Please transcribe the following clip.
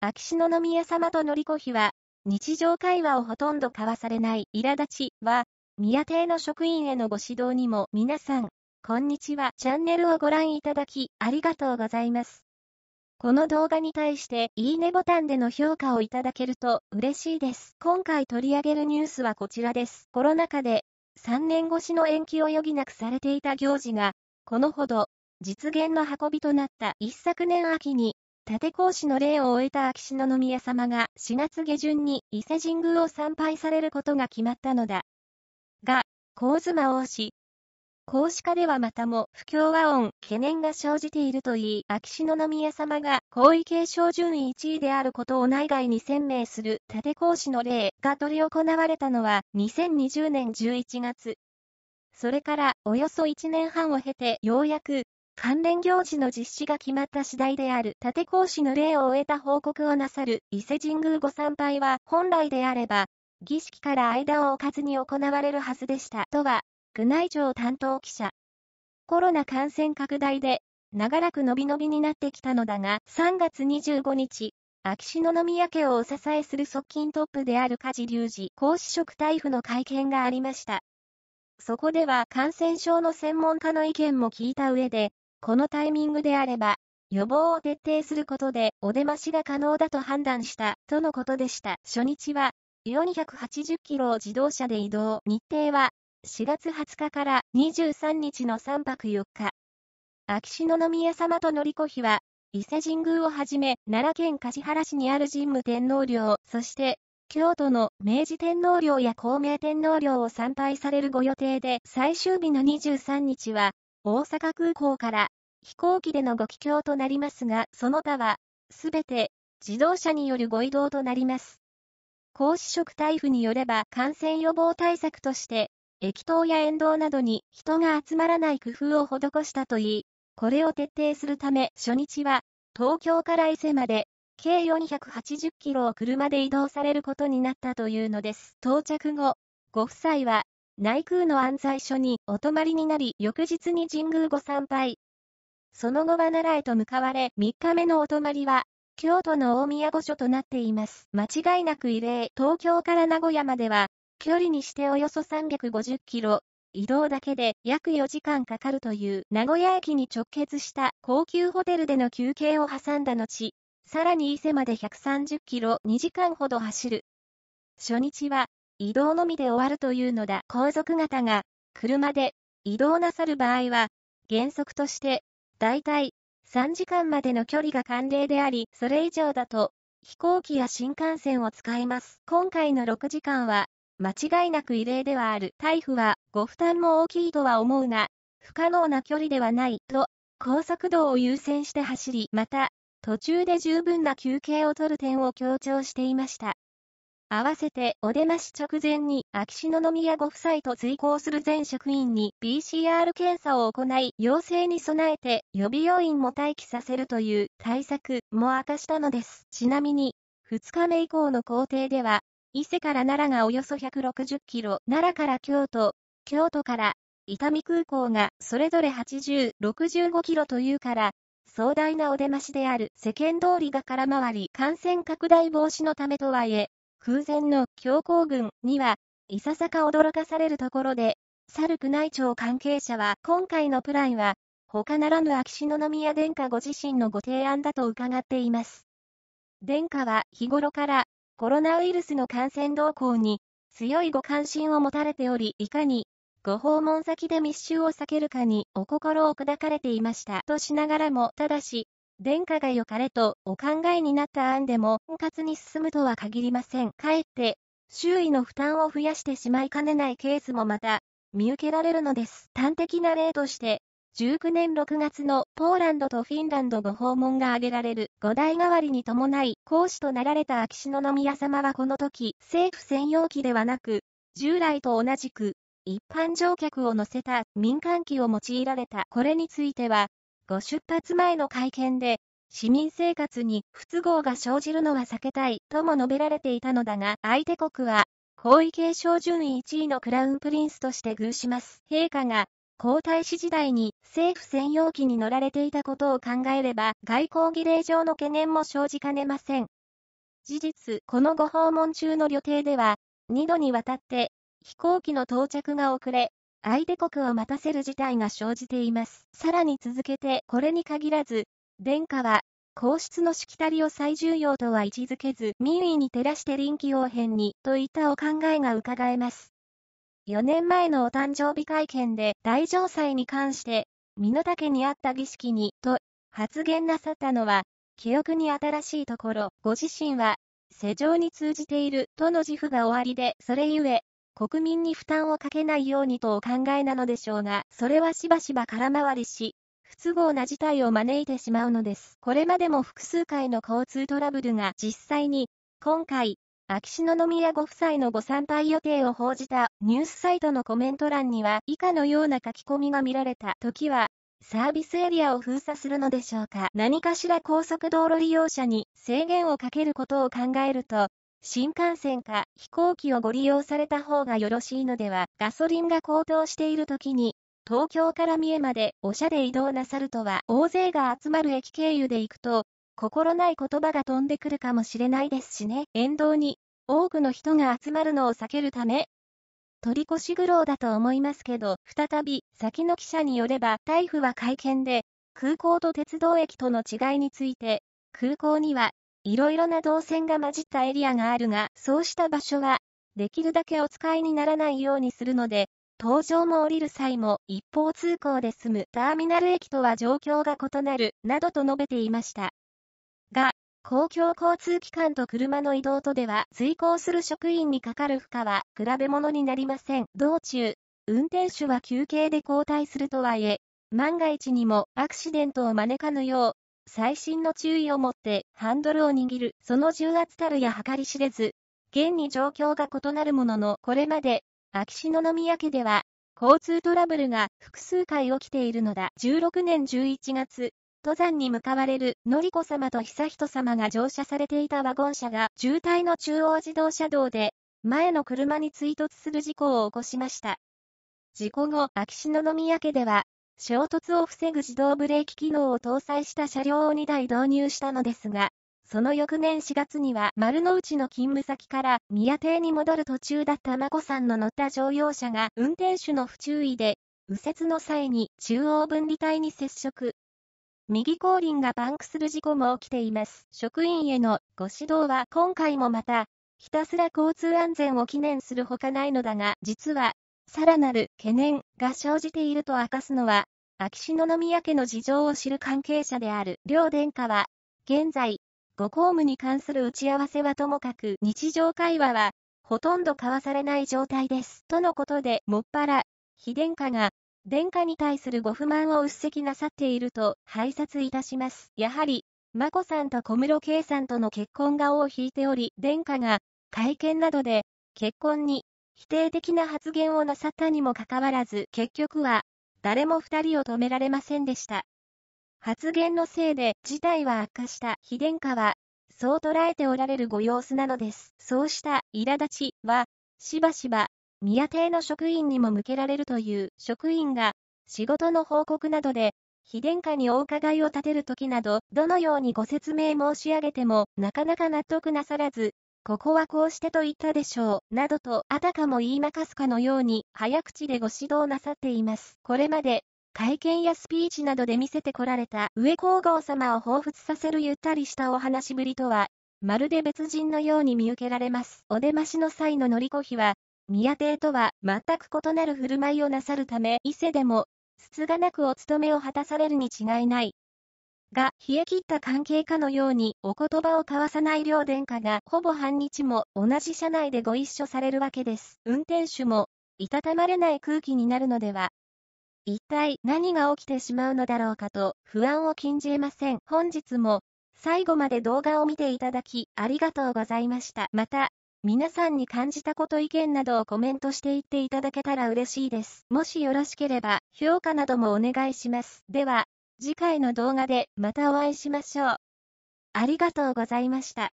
秋篠宮様と典子妃は、日常会話をほとんど交わされない苛立ちは、宮邸の職員へのご指導にも皆さん、こんにちは。チャンネルをご覧いただき、ありがとうございます。この動画に対して、いいねボタンでの評価をいただけると嬉しいです。今回取り上げるニュースはこちらです。コロナ禍で、3年越しの延期を余儀なくされていた行事が、このほど、実現の運びとなった一昨年秋に、立講師の礼を終えた秋篠宮さまが4月下旬に伊勢神宮を参拝されることが決まったのだ。が、神妻王子。孔子家ではまたも不協和音、懸念が生じているといい、秋篠宮さまが皇位継承順位1位であることを内外に宣明する立講師の礼が執り行われたのは2020年11月。それからおよそ1年半を経てようやく関連行事の実施が決まった次第である立講師の礼を終えた報告をなさる伊勢神宮ご参拝は本来であれば、儀式から間を置かずに行われるはずでしたとは、宮内庁担当記者。コロナ感染拡大で、長らく伸び伸びになってきたのだが、3月25日、秋篠宮家をお支えする側近トップである梶隆二講師職大夫の会見がありました。そこでは感染症の専門家の意見も聞いた上で、このタイミングであれば、予防を徹底することでお出ましが可能だと判断した、とのことでした。初日は、480キロを自動車で移動。日程は、4月20日から23日の3泊4日。秋篠宮様と紀子妃は、伊勢神宮をはじめ、奈良県橿原市にある神武天皇陵、そして、京都の明治天皇陵や孝明天皇陵を参拝されるご予定で、最終日の23日は、大阪空港から飛行機でのご帰郷となりますが、その他は、すべて自動車によるご移動となります。公視職台風によれば感染予防対策として、駅頭や沿道などに人が集まらない工夫を施したといい、これを徹底するため初日は、東京から伊勢まで、計480キロを車で移動されることになったというのです。到着後、ご夫妻は、内宮の安在所にお泊まりになり、翌日に神宮ご参拝。その後は奈良へと向かわれ、3日目のお泊まりは、京都の大宮御所となっています。間違いなく異例、東京から名古屋までは、距離にしておよそ350キロ、移動だけで約4時間かかるという名古屋駅に直結した高級ホテルでの休憩を挟んだ後、さらに伊勢まで130キロ2時間ほど走る。初日は移動のみで終わるというのだ。皇族方が車で移動なさる場合は、原則として、だいたい3時間までの距離が慣例であり、それ以上だと、飛行機や新幹線を使います。今回の6時間は、間違いなく異例ではある。台風は、ご負担も大きいとは思うが、不可能な距離ではない、と、高速道を優先して走り、また、途中で十分な休憩を取る点を強調していました。合わせてお出まし直前に秋篠宮ご夫妻と随行する全職員に PCR 検査を行い陽性に備えて予備要員も待機させるという対策も明かしたのです。ちなみに2日目以降の工程では伊勢から奈良がおよそ160キロ、奈良から京都、京都から伊丹空港がそれぞれ80、65キロというから壮大なお出ましである世間通りが空回り感染拡大防止のためとはいえ、空前の強行軍には、いささか驚かされるところで、サル宮内庁関係者は今回のプランは、他ならぬ秋篠宮殿下ご自身のご提案だと伺っています。殿下は日頃からコロナウイルスの感染動向に強いご関心を持たれており、いかにご訪問先で密集を避けるかにお心を砕かれていましたとしながらも、ただし、殿下が良かれとお考えになった案でも、婚活に進むとは限りません。かえって、周囲の負担を増やしてしまいかねないケースもまた、見受けられるのです。端的な例として、19年6月のポーランドとフィンランドご訪問が挙げられる五代代わりに伴い講師となられた秋篠宮様はこの時政府専用機ではなく従来と同じく一般乗客を乗せた民間機を用いられたこれについてはご出発前の会見で、市民生活に不都合が生じるのは避けたいとも述べられていたのだが、相手国は、皇位継承順位1位のクラウンプリンスとして遇します。陛下が、皇太子時代に政府専用機に乗られていたことを考えれば、外交儀礼上の懸念も生じかねません。事実、このご訪問中の旅程では、2度にわたって、飛行機の到着が遅れ、相手国を待たせる事態が生じています。さらに続けて、これに限らず、殿下は、皇室のしきたりを最重要とは位置づけず、民意に照らして臨機応変に、といったお考えが伺えます。4年前のお誕生日会見で、大城祭に関して、身の丈にあった儀式に、と、発言なさったのは、記憶に新しいところ、ご自身は、世情に通じている、との自負がおありで、それゆえ、国民に負担をかけないようにとお考えなのでしょうが、それはしばしば空回りし、不都合な事態を招いてしまうのです。これまでも複数回の交通トラブルが実際に、今回、秋篠宮ご夫妻のご参拝予定を報じたニュースサイトのコメント欄には以下のような書き込みが見られた時は、サービスエリアを封鎖するのでしょうか何かしら高速道路利用者に制限をかけることを考えると、新幹線か飛行機をご利用された方がよろしいのでは、ガソリンが高騰している時に、東京から三重までおしゃれ移動なさるとは、大勢が集まる駅経由で行くと、心ない言葉が飛んでくるかもしれないですしね。沿道に、多くの人が集まるのを避けるため、取り越し苦労だと思いますけど、再び、先の記者によれば、台風は会見で、空港と鉄道駅との違いについて、空港にはいろいろな動線が混じったエリアがあるが、そうした場所は、できるだけお使いにならないようにするので、搭乗も降りる際も一方通行で済むターミナル駅とは状況が異なる、などと述べていました。が、公共交通機関と車の移動とでは、遂行する職員にかかる負荷は比べ物になりません。道中、運転手は休憩で交代するとはいえ、万が一にもアクシデントを招かぬよう、最新の注意をもってハンドルを握る、その重圧たるや計り知れず、現に状況が異なるもののこれまで、秋篠宮家では、交通トラブルが複数回起きているのだ。16年11月、登山に向かわれる紀子さまと悠仁さまが乗車されていたワゴン車が渋滞の中央自動車道で、前の車に追突する事故を起こしました。事故後、秋篠宮家では、衝突を防ぐ自動ブレーキ機能を搭載した車両を2台導入したのですが、その翌年4月には丸の内の勤務先から宮邸に戻る途中だった眞子さんの乗った乗用車が運転手の不注意で、右折の際に中央分離帯に接触。右後輪がパンクする事故も起きています。職員へのご指導は今回もまた、ひたすら交通安全を記念するほかないのだが、実はさらなる懸念が生じていると明かすのは、秋篠宮家の事情を知る関係者である両殿下は、現在、ご公務に関する打ち合わせはともかく日常会話は、ほとんど交わされない状態です。とのことで、もっぱら、非殿下が、殿下に対するご不満をうっせきなさっていると拝察いたします。やはり、眞子さんと小室圭さんとの結婚が尾を引いており、殿下が会見などで結婚に否定的な発言をなさったにもかかわらず、結局は、誰も二人を止められませんでした。発言のせいで事態は悪化した秘殿下は、そう捉えておられるご様子なのです。そうした苛立ちは、しばしば、宮邸の職員にも向けられるという職員が、仕事の報告などで、非殿下にお伺いを立てるときなど、どのようにご説明申し上げても、なかなか納得なさらず、ここはこうしてと言ったでしょう、などと、あたかも言いまかすかのように、早口でご指導なさっています。これまで、会見やスピーチなどで見せてこられた上皇后様を彷彿させるゆったりしたお話ぶりとは、まるで別人のように見受けられます。お出ましの際の乗り子費は、宮邸とは全く異なる振る舞いをなさるため、伊勢でも、つつがなくお務めを果たされるに違いない。が冷え切った関係かのようにお言葉を交わさない両殿下がほぼ半日も同じ車内でご一緒されるわけです。運転手も、いたたまれない空気になるのでは、一体何が起きてしまうのだろうかと不安を禁じえません。本日も最後まで動画を見ていただきありがとうございました。また、皆さんに感じたこと意見などをコメントしていっていただけたら嬉しいです。もしよろしければ評価などもお願いします。では、次回の動画でまたお会いしましょう。ありがとうございました。